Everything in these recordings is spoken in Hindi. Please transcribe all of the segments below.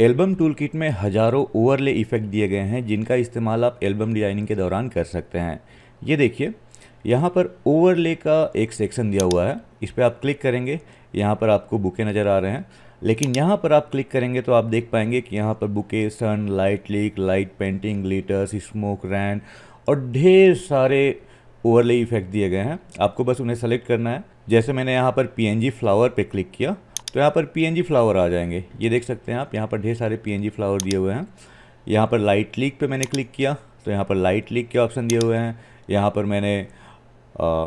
एल्बम टूल किट में हज़ारों ओवरले इफ़ेक्ट दिए गए हैं जिनका इस्तेमाल आप एल्बम डिज़ाइनिंग के दौरान कर सकते हैं ये देखिए यहाँ पर ओवरले का एक सेक्शन दिया हुआ है इस पर आप क्लिक करेंगे यहाँ पर आपको बुके नज़र आ रहे हैं लेकिन यहाँ पर आप क्लिक करेंगे तो आप देख पाएंगे कि यहाँ पर bokeh sunlight leak light painting letters smoke रैंड और ढेर सारे ओवरले इफेक्ट दिए गए हैं आपको बस उन्हें सेलेक्ट करना है जैसे मैंने यहाँ पर पी फ्लावर पर क्लिक किया तो यहाँ पर पी फ्लावर आ जाएंगे ये देख सकते हैं आप यहाँ पर ढेर सारे पी फ्लावर दिए हुए हैं यहाँ पर लाइट लीक पे मैंने क्लिक किया तो यहाँ पर लाइट लीक के ऑप्शन दिए हुए हैं यहाँ पर मैंने आ,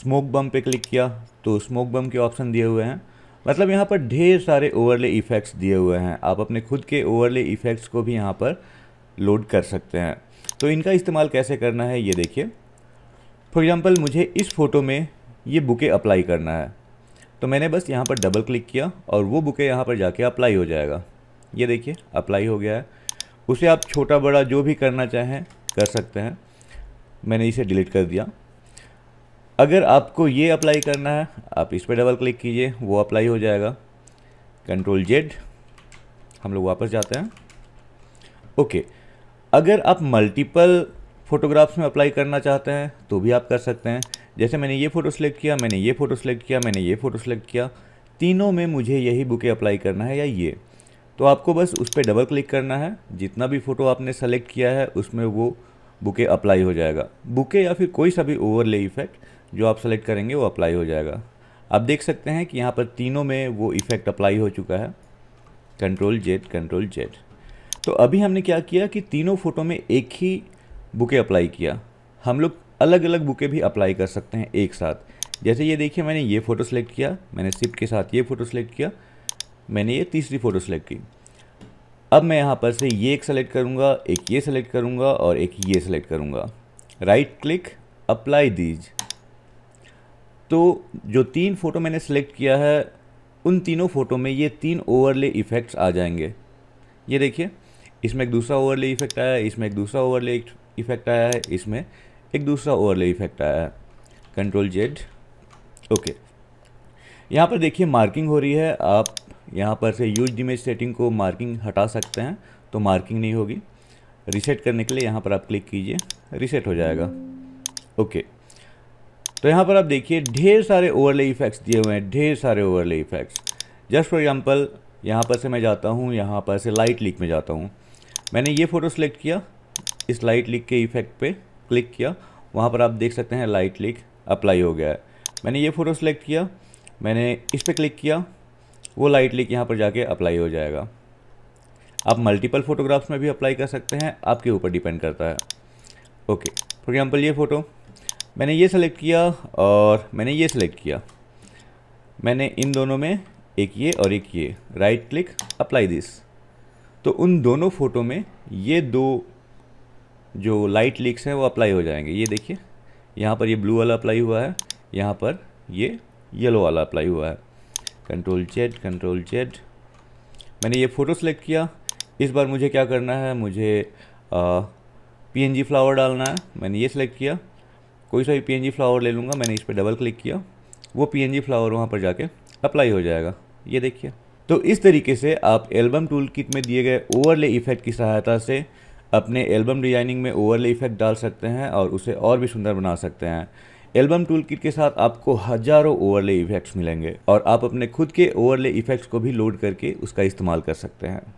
स्मोक बम पे क्लिक किया तो स्मोक बम के ऑप्शन दिए हुए हैं मतलब यहाँ पर ढेर सारे ओवरले इफ़ेक्ट्स दिए हुए हैं आप अपने खुद के ओवरले इफ़ेक्ट्स को भी यहाँ पर लोड कर सकते हैं तो इनका इस्तेमाल कैसे करना है ये देखिए फॉर एग्ज़ाम्पल मुझे इस फ़ोटो में ये बुके अप्लाई करना है तो मैंने बस यहाँ पर डबल क्लिक किया और वो बुके यहाँ पर जाके अप्लाई हो जाएगा ये देखिए अप्लाई हो गया है उसे आप छोटा बड़ा जो भी करना चाहें कर सकते हैं मैंने इसे डिलीट कर दिया अगर आपको ये अप्लाई करना है आप इस पर डबल क्लिक कीजिए वो अप्लाई हो जाएगा कंट्रोल जेड हम लोग वापस जाते हैं ओके अगर आप मल्टीपल फोटोग्राफ्स में अप्लाई करना चाहते हैं तो भी आप कर सकते हैं जैसे मैंने ये फ़ोटो सेलेक्ट किया मैंने ये फ़ोटो सेलेक्ट किया मैंने ये फ़ोटो सेलेक्ट किया तीनों में मुझे यही बुके अप्लाई करना है या ये तो आपको बस उस पर डबल क्लिक करना है जितना भी फ़ोटो आपने सेलेक्ट किया है उसमें वो बुके अप्लाई हो जाएगा बुके या फिर कोई सा भी ओवरले इफ़ेक्ट जो आप सेलेक्ट करेंगे वो अप्लाई हो जाएगा आप देख सकते हैं कि यहाँ पर तीनों में वो इफ़ेक्ट अप्लाई हो चुका है कंट्रोल जेड कंट्रोल जेड तो अभी हमने क्या किया कि तीनों फ़ोटो में एक ही बुके अप्लाई किया हम लोग अलग अलग बुके भी अप्लाई कर सकते हैं एक साथ जैसे ये देखिए मैंने ये फ़ोटो सेलेक्ट किया मैंने सिप के साथ ये फ़ोटो सेलेक्ट किया मैंने ये तीसरी फ़ोटो सेलेक्ट की अब मैं यहाँ पर से ये एक सेलेक्ट करूँगा एक ये सेलेक्ट करूँगा और एक ये सेलेक्ट करूँगा राइट क्लिक अप्लाई दीज तो जो तीन फ़ोटो मैंने सेलेक्ट किया है उन तीनों फ़ोटो में ये तीन ओवरले इफ़ेक्ट्स आ जाएंगे ये देखिए इसमें एक दूसरा ओवरले इफ़ेक्ट आया इसमें एक दूसरा ओवरले इफेक्ट आया है इसमें एक दूसरा ओवरले इफेक्ट आया है कंट्रोल जेड ओके यहाँ पर देखिए मार्किंग हो रही है आप यहाँ पर से यूज इमेज सेटिंग को मार्किंग हटा सकते हैं तो मार्किंग नहीं होगी रिसेट करने के लिए यहाँ पर आप क्लिक कीजिए रिसेट हो जाएगा ओके तो यहाँ पर आप देखिए ढेर सारे ओवरले इफेक्ट्स दिए हुए हैं ढेर सारे overlay effects just for example यहाँ पर से मैं जाता हूँ यहाँ पर से लाइट लीक में जाता हूँ मैंने ये फ़ोटो सेलेक्ट किया इस लाइट लिक के इफेक्ट पे क्लिक किया वहाँ पर आप देख सकते हैं लाइट लिक अप्लाई हो गया है मैंने ये फ़ोटो सेलेक्ट किया मैंने इस पर क्लिक किया वो लाइट लिक यहाँ पर जाके अप्लाई हो जाएगा आप मल्टीपल फोटोग्राफ्स में भी अप्लाई कर सकते हैं आपके ऊपर डिपेंड करता है ओके फॉर एग्ज़ाम्पल ये फ़ोटो मैंने ये सेलेक्ट किया और मैंने ये सेलेक्ट किया मैंने इन दोनों में एक ये और एक ये राइट क्लिक अप्लाई दिस तो उन दोनों फ़ोटो में ये दो जो लाइट लीक्स हैं वो अप्लाई हो जाएंगे ये देखिए यहाँ पर ये ब्लू वाला अप्लाई हुआ है यहाँ पर ये येलो वाला अप्लाई हुआ है कंट्रोल जेड कंट्रोल जेड मैंने ये फ़ोटो सेलेक्ट किया इस बार मुझे क्या करना है मुझे जी फ्लावर डालना है मैंने ये सिलेक्ट किया कोई सा भी जी फ्लावर ले लूँगा मैंने इस पर डबल क्लिक किया वो जी फ्लावर वहाँ पर जाके अप्लाई हो जाएगा ये देखिए तो इस तरीके से आप एल्बम टूल किट में दिए गए ओवरले इफेक्ट की सहायता से अपने एल्बम डिजाइनिंग में ओवरले इफेक्ट डाल सकते हैं और उसे और भी सुंदर बना सकते हैं एल्बम टूल किट के साथ आपको हजारों ओवरले इफेक्ट्स मिलेंगे और आप अपने खुद के ओवरले इफेक्ट्स को भी लोड करके उसका इस्तेमाल कर सकते हैं